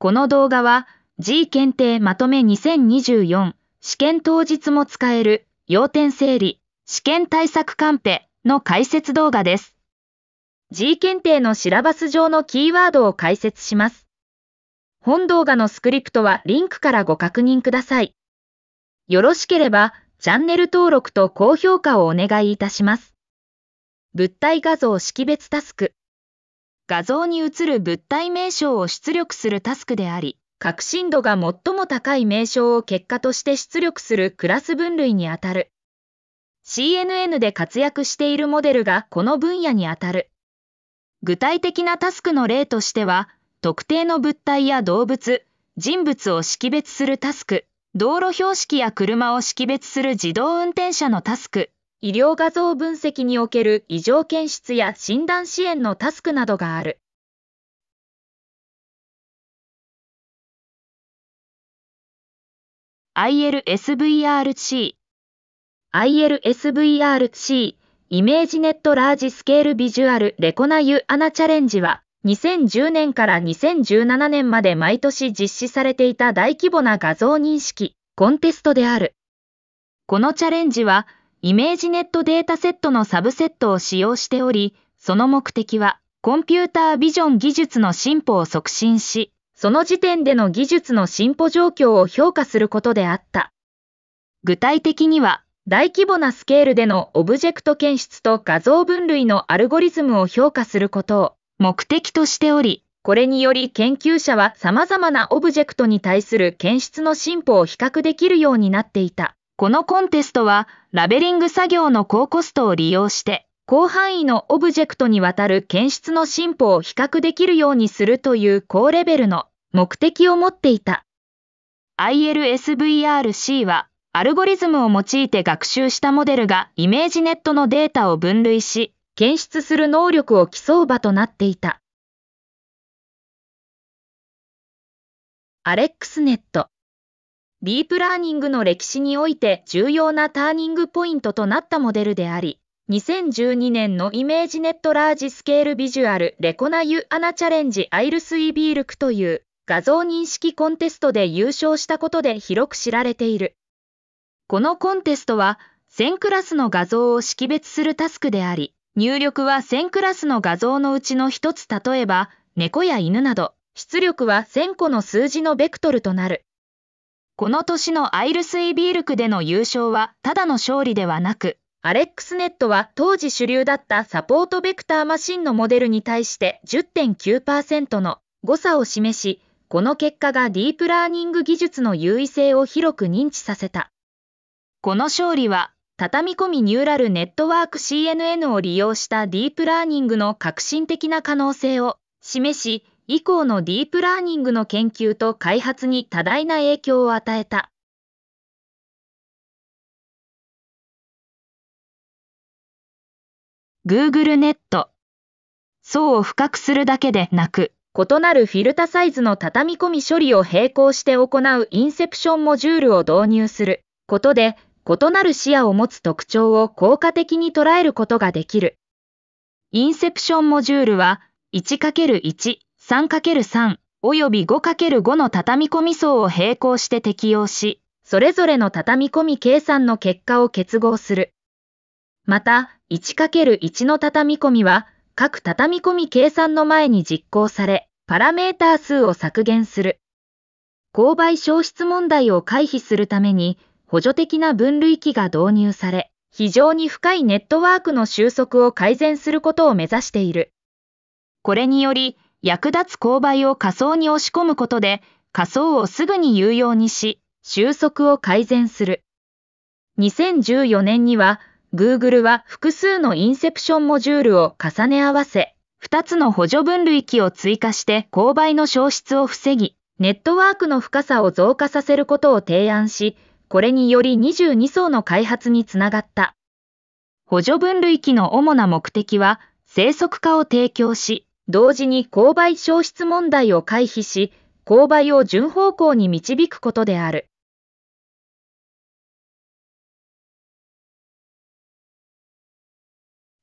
この動画は G 検定まとめ2024試験当日も使える要点整理試験対策カンペの解説動画です。G 検定のシラバス上のキーワードを解説します。本動画のスクリプトはリンクからご確認ください。よろしければチャンネル登録と高評価をお願いいたします。物体画像識別タスク画像に映る物体名称を出力するタスクであり、革新度が最も高い名称を結果として出力するクラス分類にあたる。CNN で活躍しているモデルがこの分野にあたる。具体的なタスクの例としては、特定の物体や動物、人物を識別するタスク、道路標識や車を識別する自動運転車のタスク、医療画像分析における異常検出や診断支援のタスクなどがある。ILSVRC ILSVRC イメージネットラージスケールビジュアルレコナユアナチャレンジは2010年から2017年まで毎年実施されていた大規模な画像認識コンテストである。このチャレンジはイメージネットデータセットのサブセットを使用しており、その目的は、コンピュータービジョン技術の進歩を促進し、その時点での技術の進歩状況を評価することであった。具体的には、大規模なスケールでのオブジェクト検出と画像分類のアルゴリズムを評価することを目的としており、これにより研究者は様々なオブジェクトに対する検出の進歩を比較できるようになっていた。このコンテストはラベリング作業の高コストを利用して広範囲のオブジェクトにわたる検出の進歩を比較できるようにするという高レベルの目的を持っていた。ILSVRC はアルゴリズムを用いて学習したモデルがイメージネットのデータを分類し、検出する能力を競う場となっていた。アレックスネットディープラーニングの歴史において重要なターニングポイントとなったモデルであり、2012年のイメージネットラージスケールビジュアルレコナユアナチャレンジアイルスイビールクという画像認識コンテストで優勝したことで広く知られている。このコンテストは1000クラスの画像を識別するタスクであり、入力は1000クラスの画像のうちの一つ例えば猫や犬など、出力は1000個の数字のベクトルとなる。この年のアイルスイビールクでの優勝はただの勝利ではなく、アレックスネットは当時主流だったサポートベクターマシンのモデルに対して10.9%の誤差を示し、この結果がディープラーニング技術の優位性を広く認知させた。この勝利は、畳み込みニューラルネットワーク CNN を利用したディープラーニングの革新的な可能性を示し、以降のディープラーニングの研究と開発に多大な影響を与えた。Google ネット層を深くするだけでなく、異なるフィルタサイズの畳み込み処理を並行して行うインセプションモジュールを導入することで、異なる視野を持つ特徴を効果的に捉えることができる。インセプションモジュールは 1×1 3×3 よび 5×5 の畳み込み層を並行して適用し、それぞれの畳み込み計算の結果を結合する。また、1×1 の畳み込みは、各畳み込み計算の前に実行され、パラメーター数を削減する。勾配消失問題を回避するために、補助的な分類器が導入され、非常に深いネットワークの収束を改善することを目指している。これにより、役立つ勾配を仮想に押し込むことで、仮想をすぐに有用にし、収束を改善する。2014年には、Google は複数のインセプションモジュールを重ね合わせ、2つの補助分類器を追加して勾配の消失を防ぎ、ネットワークの深さを増加させることを提案し、これにより22層の開発につながった。補助分類器の主な目的は、生息化を提供し、同時に勾配消失問題を回避し、勾配を順方向に導くことである。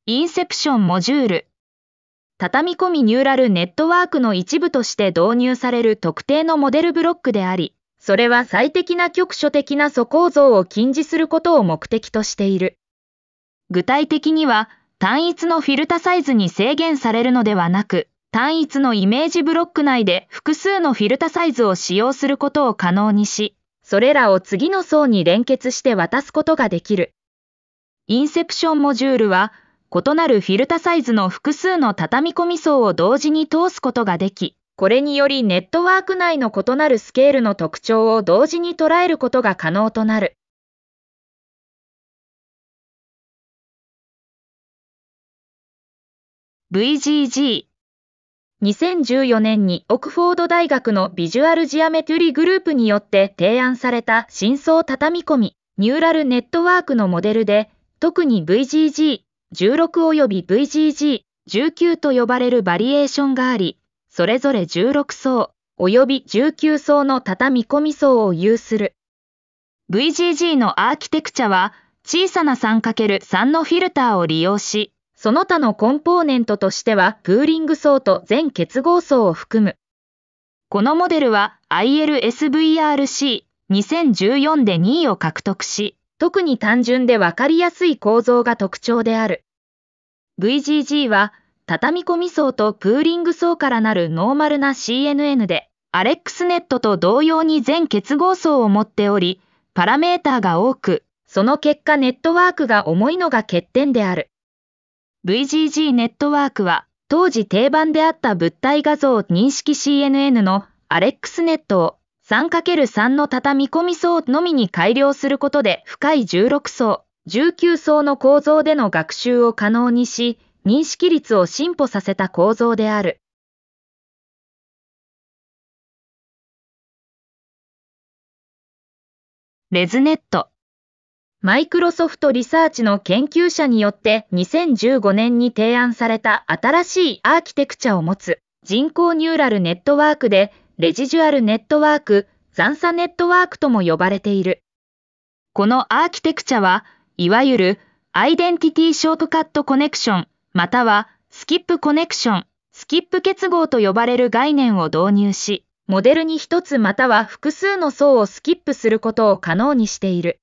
インセプションモジュール畳み込みニューラルネットワークの一部として導入される特定のモデルブロックであり、それは最適な局所的な素構造を禁止することを目的としている。具体的には、単一のフィルタサイズに制限されるのではなく、単一のイメージブロック内で複数のフィルタサイズを使用することを可能にし、それらを次の層に連結して渡すことができる。インセプションモジュールは、異なるフィルタサイズの複数の畳み込み層を同時に通すことができ、これによりネットワーク内の異なるスケールの特徴を同時に捉えることが可能となる。VGG。2014年にオクフォード大学のビジュアルジアメテュリグループによって提案された真相畳み込み、ニューラルネットワークのモデルで、特に VGG、16及び VGG、19と呼ばれるバリエーションがあり、それぞれ16層、及び19層の畳み込み層を有する。VGG のアーキテクチャは、小さな 3×3 のフィルターを利用し、その他のコンポーネントとしては、クーリング層と全結合層を含む。このモデルは ILSVRC2014 で2位を獲得し、特に単純で分かりやすい構造が特徴である。VGG は、畳み込み層とプーリング層からなるノーマルな CNN で、アレックスネットと同様に全結合層を持っており、パラメータが多く、その結果ネットワークが重いのが欠点である。VGG ネットワークは当時定番であった物体画像認識 CNN のアレックスネットを 3×3 の畳み込み層のみに改良することで深い16層、19層の構造での学習を可能にし、認識率を進歩させた構造である。レズネットマイクロソフトリサーチの研究者によって2015年に提案された新しいアーキテクチャを持つ人工ニューラルネットワークでレジジュアルネットワーク、残差ネットワークとも呼ばれている。このアーキテクチャは、いわゆるアイデンティティショートカットコネクション、またはスキップコネクション、スキップ結合と呼ばれる概念を導入し、モデルに一つまたは複数の層をスキップすることを可能にしている。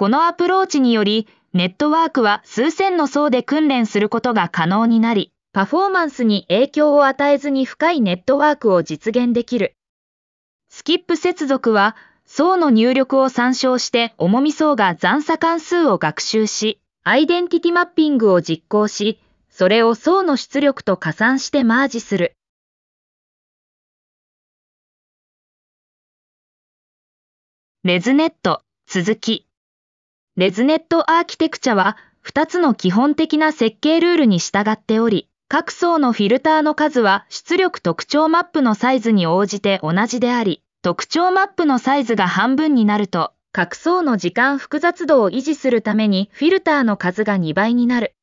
このアプローチにより、ネットワークは数千の層で訓練することが可能になり、パフォーマンスに影響を与えずに深いネットワークを実現できる。スキップ接続は、層の入力を参照して重み層が残差関数を学習し、アイデンティティマッピングを実行し、それを層の出力と加算してマージする。レズネット、続き。レズネットアーキテクチャは2つの基本的な設計ルールに従っており、各層のフィルターの数は出力特徴マップのサイズに応じて同じであり、特徴マップのサイズが半分になると、各層の時間複雑度を維持するためにフィルターの数が2倍になる。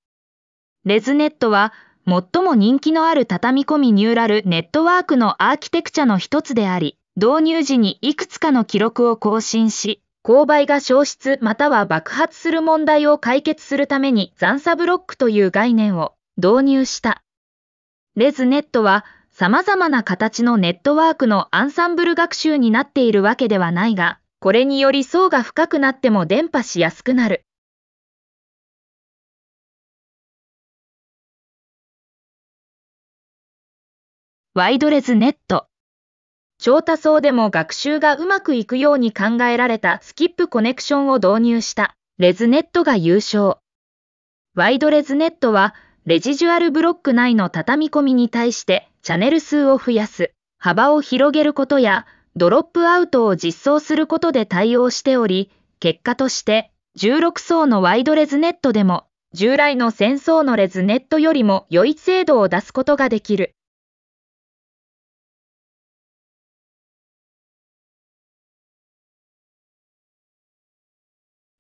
レズネットは最も人気のある畳み込みニューラルネットワークのアーキテクチャの一つであり、導入時にいくつかの記録を更新し、勾配が消失または爆発する問題を解決するために残差ブロックという概念を導入した。レズネットは様々な形のネットワークのアンサンブル学習になっているわけではないが、これにより層が深くなっても伝播しやすくなる。ワイドレズネット超多層でも学習がうまくいくように考えられたスキップコネクションを導入したレズネットが優勝。ワイドレズネットはレジジュアルブロック内の畳み込みに対してチャンネル数を増やす、幅を広げることやドロップアウトを実装することで対応しており、結果として16層のワイドレズネットでも従来の1000層のレズネットよりも良い精度を出すことができる。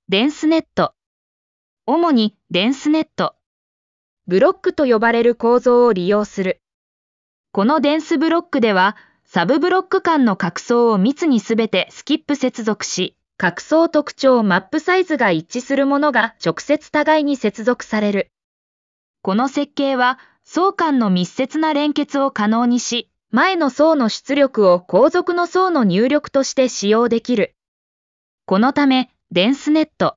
デンスネット。主にデンスネット。ブロックと呼ばれる構造を利用する。このデンスブロックでは、サブブロック間の角層を密にすべてスキップ接続し、角層特徴マップサイズが一致するものが直接互いに接続される。この設計は、層間の密接な連結を可能にし、前の層の出力を後続の層の入力として使用できる。このため、デンスネット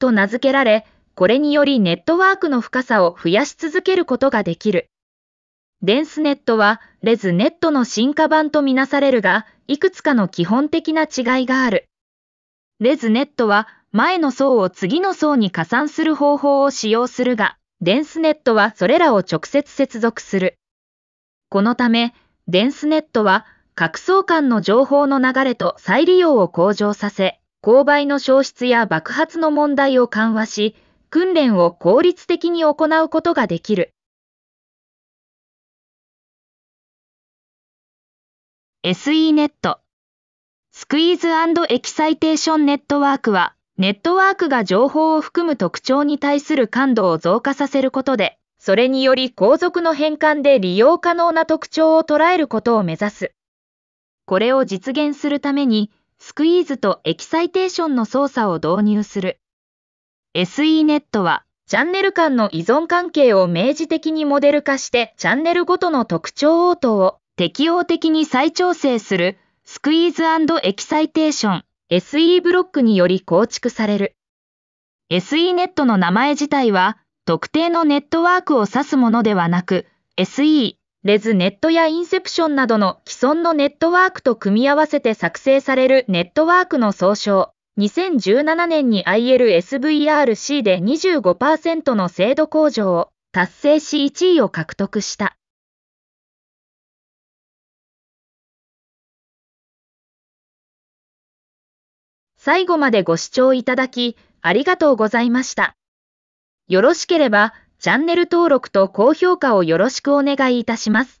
と名付けられ、これによりネットワークの深さを増やし続けることができる。デンスネットは、レズネットの進化版とみなされるが、いくつかの基本的な違いがある。レズネットは、前の層を次の層に加算する方法を使用するが、デンスネットはそれらを直接接続する。このため、デンスネットは、各層間の情報の流れと再利用を向上させ、勾配の消失や爆発の問題を緩和し、訓練を効率的に行うことができる。SE ネットスクイーズエキサイテーションネットワークは、ネットワークが情報を含む特徴に対する感度を増加させることで、それにより後続の変換で利用可能な特徴を捉えることを目指す。これを実現するために、スクイーズとエキサイテーションの操作を導入する。SE ネットは、チャンネル間の依存関係を明示的にモデル化して、チャンネルごとの特徴応答を適応的に再調整する、スクイーズエキサイテーション、SE ブロックにより構築される。SE ネットの名前自体は、特定のネットワークを指すものではなく、SE レズネットやインセプションなどの既存のネットワークと組み合わせて作成されるネットワークの総称。2017年に ILSVRC で25%の精度向上を達成し1位を獲得した。最後までご視聴いただき、ありがとうございました。よろしければ、チャンネル登録と高評価をよろしくお願いいたします。